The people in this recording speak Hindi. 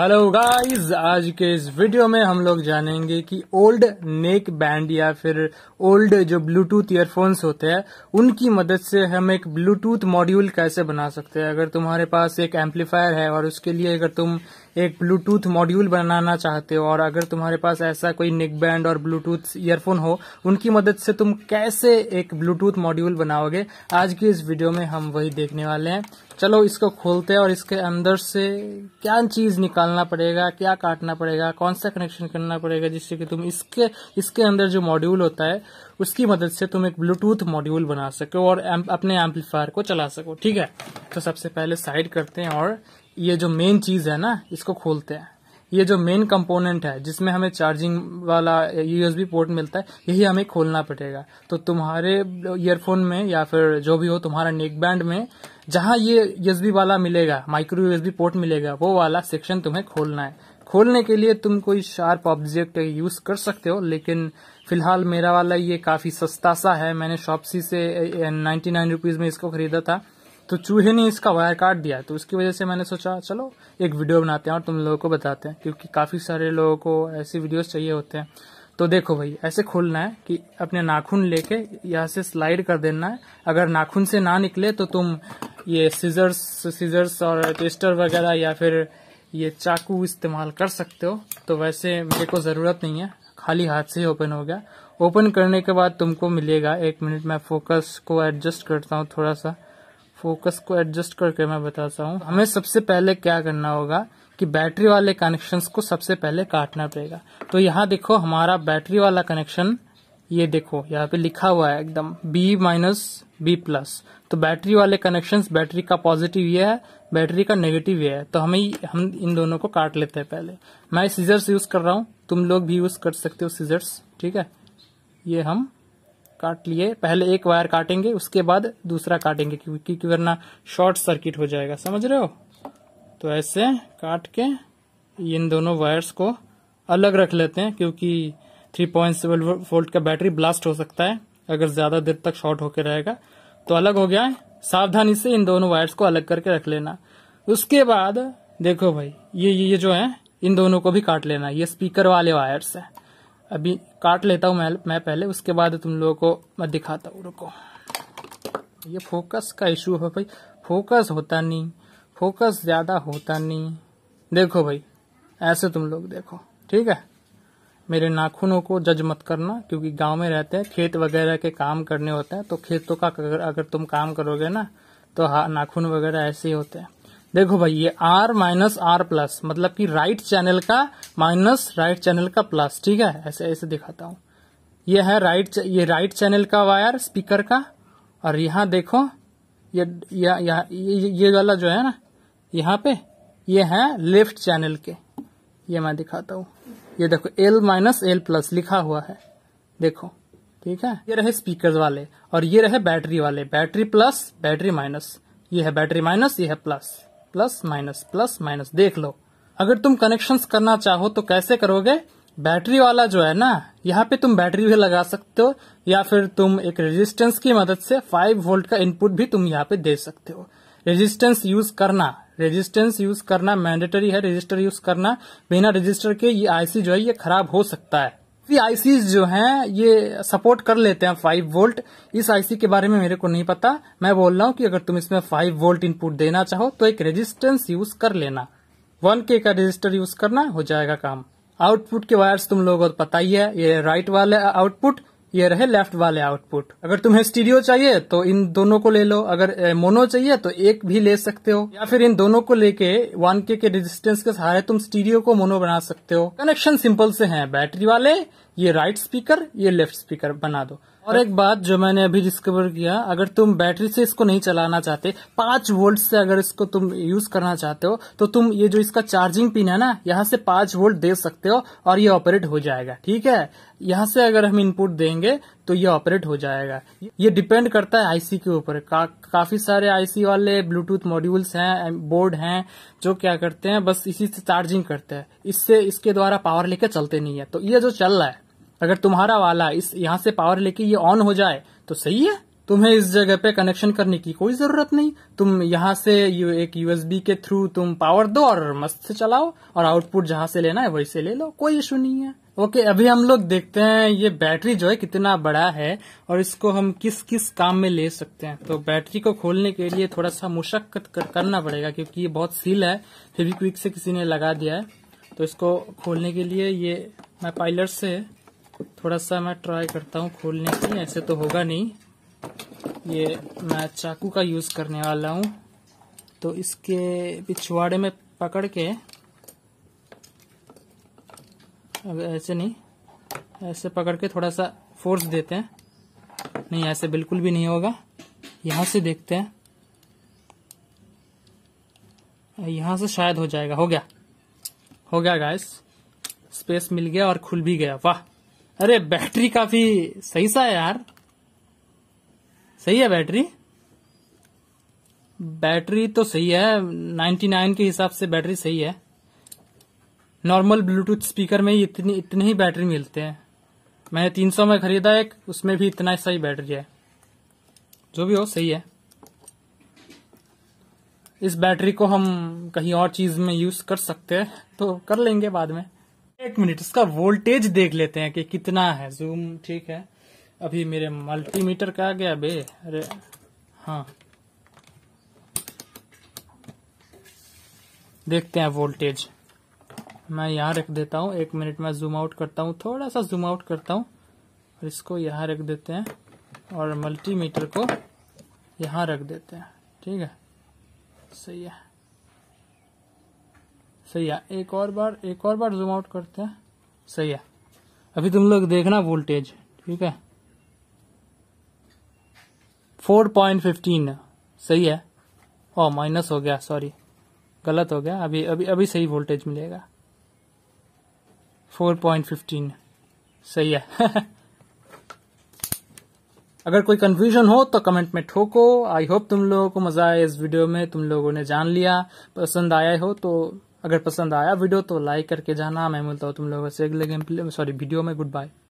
हेलो गाइस आज के इस वीडियो में हम लोग जानेंगे कि ओल्ड नेक बैंड या फिर ओल्ड जो ब्लूटूथ ईयरफोन्स होते हैं उनकी मदद से हम एक ब्लूटूथ मॉड्यूल कैसे बना सकते हैं अगर तुम्हारे पास एक एम्पलीफायर है और उसके लिए अगर तुम एक ब्लूटूथ मॉड्यूल बनाना चाहते हो और अगर तुम्हारे पास ऐसा कोई निक बैंड और ब्लूटूथ ईयरफोन हो उनकी मदद से तुम कैसे एक ब्लूटूथ मॉड्यूल बनाओगे आज की इस वीडियो में हम वही देखने वाले हैं चलो इसको खोलते हैं और इसके अंदर से क्या चीज निकालना पड़ेगा क्या काटना पड़ेगा कौन सा कनेक्शन करना पड़ेगा जिससे कि तुम इसके इसके अंदर जो मॉड्यूल होता है उसकी मदद से तुम एक ब्लूटूथ मॉड्यूल बना सको और अपने एम्पलीफायर को चला सको ठीक है तो सबसे पहले साइड करते हैं और ये जो मेन चीज है ना इसको खोलते हैं ये जो मेन कंपोनेंट है जिसमें हमें चार्जिंग वाला यूएसबी पोर्ट मिलता है यही हमें खोलना पड़ेगा तो तुम्हारे ईयरफोन में या फिर जो भी हो तुम्हारा नेक बैंड में जहां ये यूएसबी वाला मिलेगा माइक्रो यूएसबी पोर्ट मिलेगा वो वाला सेक्शन तुम्हें खोलना है खोलने के लिए तुम कोई शार्प ऑब्जेक्ट यूज कर सकते हो लेकिन फिलहाल मेरा वाला ये काफी सस्ता सा है मैंने शॉपसी से नाइन्टी नाइन रुपीज में इसको खरीदा था तो चूहे ने इसका वायर काट दिया तो उसकी वजह से मैंने सोचा चलो एक वीडियो बनाते हैं और तुम लोगों को बताते हैं क्योंकि काफ़ी सारे लोगों को ऐसी वीडियोस चाहिए होते हैं तो देखो भाई ऐसे खोलना है कि अपने नाखून लेके यहाँ से स्लाइड कर देना है अगर नाखून से ना निकले तो तुम ये सीजर्स सीजर्स और ट्विस्टर वगैरह या फिर ये चाकू इस्तेमाल कर सकते हो तो वैसे मेरे को ज़रूरत नहीं है खाली हाथ से ही ओपन हो गया ओपन करने के बाद तुमको मिलेगा एक मिनट मैं फोकस को एडजस्ट करता हूँ थोड़ा सा फोकस को एडजस्ट करके मैं बताता हूँ हमें सबसे पहले क्या करना होगा कि बैटरी वाले कनेक्शंस को सबसे पहले काटना पड़ेगा तो यहाँ देखो हमारा बैटरी वाला कनेक्शन ये देखो यहाँ पे लिखा हुआ है एकदम बी माइनस बी प्लस तो बैटरी वाले कनेक्शंस बैटरी का पॉजिटिव ये है बैटरी का नेगेटिव ये है तो हमें हम इन दोनों को काट लेते हैं पहले मैं सीजर्स यूज कर रहा हूँ तुम लोग भी यूज कर सकते हो सीजर्स ठीक है ये हम काट लिए पहले एक वायर काटेंगे उसके बाद दूसरा काटेंगे क्योंकि वरना शॉर्ट सर्किट हो जाएगा समझ रहे हो तो ऐसे काट के इन दोनों वायर्स को अलग रख लेते हैं क्योंकि 3.7 वोल्ट का बैटरी ब्लास्ट हो सकता है अगर ज्यादा देर तक शॉर्ट होकर रहेगा तो अलग हो गया है सावधानी से इन दोनों वायर्स को अलग करके रख लेना उसके बाद देखो भाई ये ये जो है इन दोनों को भी काट लेना ये स्पीकर वाले वायर्स है अभी काट लेता हूँ मैं मैं पहले उसके बाद तुम लोगों को मैं दिखाता हूँ रुको ये फोकस का इशू है भाई फोकस होता नहीं फोकस ज़्यादा होता नहीं देखो भाई ऐसे तुम लोग देखो ठीक है मेरे नाखूनों को जज मत करना क्योंकि गांव में रहते हैं खेत वगैरह के काम करने होते हैं तो खेतों का अगर, अगर तुम काम करोगे ना तो हाँ नाखून वगैरह ऐसे ही होते हैं देखो भाई ये आर माइनस आर प्लस मतलब कि राइट चैनल का माइनस राइट चैनल का प्लस ठीक है ऐसे ऐसे दिखाता हूँ ये है राइट ये राइट चैनल का वायर स्पीकर का और यहाँ देखो ये ये ये वाला जो है ना यहाँ पे ये है लेफ्ट चैनल के ये मैं दिखाता हूँ ये देखो एल माइनस एल प्लस लिखा हुआ है देखो ठीक है ये रहे स्पीकर वाले और ये रहे बैटरी वाले बैटरी प्लस बैटरी माइनस ये है बैटरी माइनस ये है plus plus minus plus minus देख लो अगर तुम कनेक्शन करना चाहो तो कैसे करोगे बैटरी वाला जो है ना यहाँ पे तुम बैटरी भी लगा सकते हो या फिर तुम एक रेजिस्टेंस की मदद से 5 वोल्ट का इनपुट भी तुम यहाँ पे दे सकते हो रेजिस्टेंस यूज करना रेजिस्टेंस यूज करना मैंडेटरी है रजिस्टर यूज करना बिना रजिस्टर के ये आईसी जो है ये खराब हो सकता है काफी आईसी जो है ये सपोर्ट कर लेते हैं फाइव वोल्ट इस आईसी के बारे में मेरे को नहीं पता मैं बोल रहा हूँ कि अगर तुम इसमें फाइव वोल्ट इनपुट देना चाहो तो एक रेजिस्टेंस यूज कर लेना वन के का रजिस्टर यूज करना हो जाएगा काम आउटपुट के वायर्स तुम लोगों को पता ही है ये राइट वाले आउटपुट ये रहे लेफ्ट वाले आउटपुट अगर तुम्हें स्टीरियो चाहिए तो इन दोनों को ले लो अगर मोनो चाहिए तो एक भी ले सकते हो या फिर इन दोनों को लेके वन के रेजिस्टेंस के सहारे तुम स्टीरियो को मोनो बना सकते हो कनेक्शन सिंपल से है बैटरी वाले ये राइट स्पीकर ये लेफ्ट स्पीकर बना दो और एक बात जो मैंने अभी डिस्कवर किया अगर तुम बैटरी से इसको नहीं चलाना चाहते पांच वोल्ट से अगर इसको तुम यूज करना चाहते हो तो तुम ये जो इसका चार्जिंग पिन है ना यहाँ से पांच वोल्ट दे सकते हो और ये ऑपरेट हो जाएगा ठीक है यहाँ से अगर हम इनपुट देंगे तो ये ऑपरेट हो जाएगा ये डिपेंड करता है आईसी के ऊपर का, काफी सारे आईसी वाले ब्लूटूथ मॉड्यूल्स हैं बोर्ड हैं जो क्या करते हैं बस इसी से चार्जिंग करते हैं इससे इसके द्वारा पावर लेकर चलते नहीं है तो ये जो चल रहा है अगर तुम्हारा वाला इस यहाँ से पावर लेके ये ऑन हो जाए तो सही है तुम्हें इस जगह पे कनेक्शन करने की कोई जरूरत नहीं तुम यहाँ से एक यूएसबी के थ्रू तुम पावर दो और मस्त से चलाओ और आउटपुट जहां से लेना है वही से ले लो कोई इशू नहीं है ओके अभी हम लोग देखते हैं ये बैटरी जो है कितना बड़ा है और इसको हम किस किस काम में ले सकते हैं तो बैटरी को खोलने के लिए थोड़ा सा मुशक्कत कर, करना पड़ेगा क्योंकि ये बहुत सील है क्विक से किसी ने लगा दिया है तो इसको खोलने के लिए ये मैं पाइलर से थोड़ा सा मैं ट्राई करता हूँ खोलने की ऐसे तो होगा नहीं ये मैं चाकू का यूज़ करने वाला हूँ तो इसके पिछवाड़े में पकड़ के अब ऐसे नहीं ऐसे पकड़ के थोड़ा सा फोर्स देते हैं नहीं ऐसे बिल्कुल भी नहीं होगा यहाँ से देखते हैं यहाँ से शायद हो जाएगा हो गया हो गया गाइस स्पेस मिल गया और खुल भी गया वाह अरे बैटरी काफी सही सा है यार सही है बैटरी बैटरी तो सही है 99 के हिसाब से बैटरी सही है नॉर्मल ब्लूटूथ स्पीकर में ही इतनी इतने ही बैटरी मिलते हैं मैंने 300 में खरीदा एक उसमें भी इतना सही बैटरी है जो भी हो सही है इस बैटरी को हम कहीं और चीज में यूज कर सकते हैं तो कर लेंगे बाद में एक मिनट इसका वोल्टेज देख लेते हैं कि कितना है जूम ठीक है अभी मेरे मल्टीमीटर का आ गया बे अरे हाँ देखते हैं वोल्टेज मैं यहां रख देता हूँ एक मिनट में जूम आउट करता हूं थोड़ा सा जूम आउट करता हूँ और इसको यहाँ रख देते हैं और मल्टीमीटर को यहाँ रख देते हैं ठीक है सही है सही है एक और बार एक और बार जूम आउट करते हैं सही है अभी तुम लोग देखना वोल्टेज ठीक है 4.15 सही है ओ oh, माइनस हो गया सॉरी गलत हो गया अभी अभी अभी सही वोल्टेज मिलेगा 4.15 सही है अगर कोई कन्फ्यूजन हो तो कमेंट में ठोको आई होप तुम लोगों को मजा आया इस वीडियो में तुम लोगों ने जान लिया पसंद आया हो तो अगर पसंद आया वीडियो तो लाइक करके जाना मैं मिलता हूँ तुम लोगों से अगले गेम प्ले सॉरी वीडियो में गुड बाय